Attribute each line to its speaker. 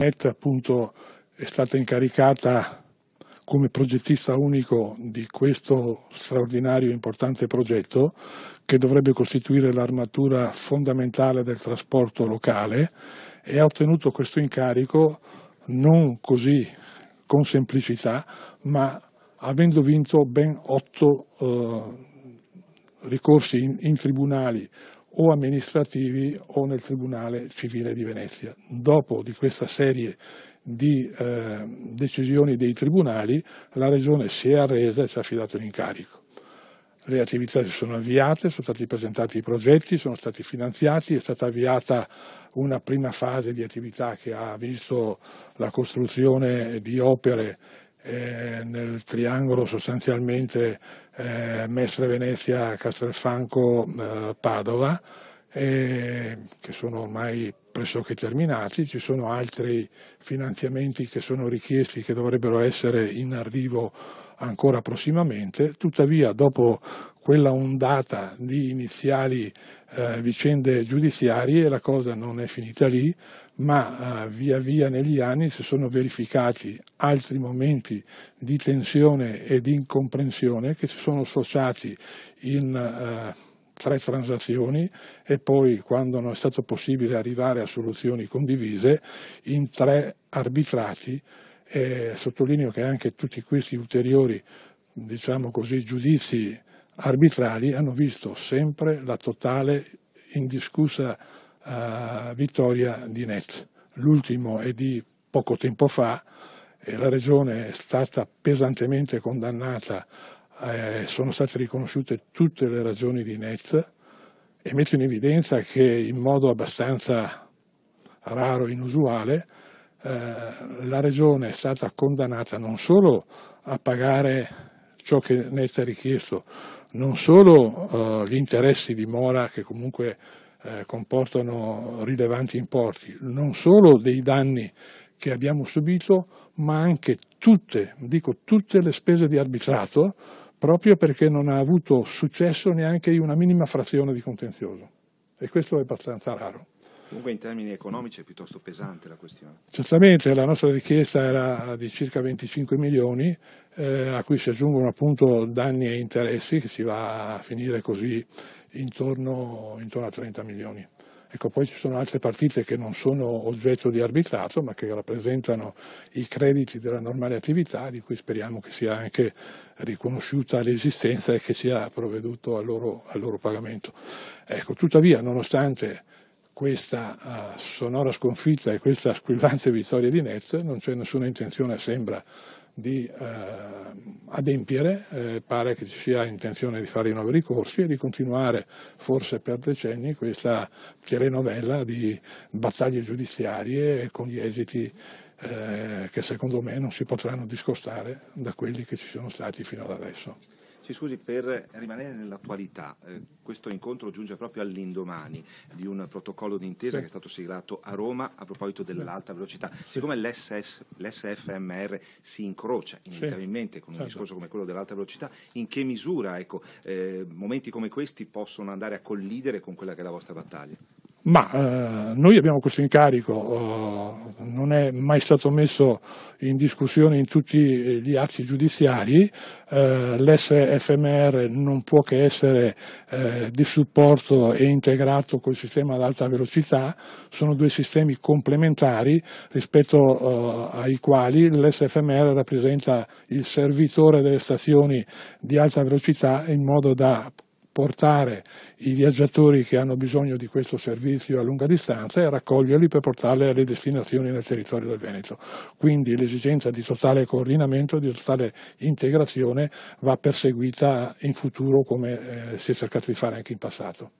Speaker 1: Net appunto è stata incaricata come progettista unico di questo straordinario e importante progetto che dovrebbe costituire l'armatura fondamentale del trasporto locale e ha ottenuto questo incarico non così con semplicità ma avendo vinto ben otto eh, ricorsi in, in tribunali o amministrativi o nel Tribunale civile di Venezia. Dopo di questa serie di eh, decisioni dei tribunali, la Regione si è arresa e ci ha affidato l'incarico. Le attività si sono avviate, sono stati presentati i progetti, sono stati finanziati, è stata avviata una prima fase di attività che ha visto la costruzione di opere eh, nel triangolo sostanzialmente eh, Mestre Venezia, Castelfranco, eh, Padova, eh, che sono ormai pressoché terminati, ci sono altri finanziamenti che sono richiesti che dovrebbero essere in arrivo ancora prossimamente, tuttavia dopo quella ondata di iniziali eh, vicende giudiziarie, la cosa non è finita lì, ma eh, via via negli anni si sono verificati altri momenti di tensione e di incomprensione che si sono sfociati in eh, tre transazioni e poi, quando non è stato possibile arrivare a soluzioni condivise, in tre arbitrati. E sottolineo che anche tutti questi ulteriori diciamo così, giudizi arbitrali hanno visto sempre la totale indiscussa uh, vittoria di Net. L'ultimo è di poco tempo fa e la regione è stata pesantemente condannata, eh, sono state riconosciute tutte le ragioni di Net e metto in evidenza che in modo abbastanza raro e inusuale eh, la regione è stata condannata non solo a pagare ciò che ne è richiesto, non solo eh, gli interessi di mora che comunque eh, comportano rilevanti importi, non solo dei danni che abbiamo subito, ma anche tutte, dico tutte le spese di arbitrato, proprio perché non ha avuto successo neanche in una minima frazione di contenzioso. E questo è abbastanza raro.
Speaker 2: Comunque in termini economici è piuttosto pesante la questione.
Speaker 1: Certamente la nostra richiesta era di circa 25 milioni, eh, a cui si aggiungono appunto danni e interessi che si va a finire così intorno, intorno a 30 milioni. Ecco, poi ci sono altre partite che non sono oggetto di arbitrato, ma che rappresentano i crediti della normale attività, di cui speriamo che sia anche riconosciuta l'esistenza e che sia provveduto al loro, al loro pagamento. Ecco, tuttavia, nonostante questa eh, sonora sconfitta e questa squillante vittoria di Nets, non c'è nessuna intenzione, sembra, di uh, adempiere, eh, pare che ci sia intenzione di fare i nuovi ricorsi e di continuare forse per decenni questa telenovela di battaglie giudiziarie con gli esiti eh, che secondo me non si potranno discostare da quelli che ci sono stati fino ad adesso.
Speaker 2: Sì, scusi, per rimanere nell'attualità, eh, questo incontro giunge proprio all'indomani di un protocollo d'intesa sì. che è stato siglato a Roma a proposito dell'alta velocità. Siccome l'SS, l'SFMR si incrocia inevitabilmente sì. con un certo. discorso come quello dell'alta velocità, in che misura ecco, eh, momenti come questi possono andare a collidere con quella che è la vostra battaglia?
Speaker 1: Ma eh, noi abbiamo questo incarico, eh, non è mai stato messo in discussione in tutti eh, gli atti giudiziari, eh, l'SFMR non può che essere eh, di supporto e integrato col sistema ad alta velocità, sono due sistemi complementari rispetto eh, ai quali l'SFMR rappresenta il servitore delle stazioni di alta velocità in modo da portare i viaggiatori che hanno bisogno di questo servizio a lunga distanza e raccoglierli per portarli alle destinazioni nel territorio del Veneto. Quindi l'esigenza di totale coordinamento, e di totale integrazione va perseguita in futuro come eh, si è cercato di fare anche in passato.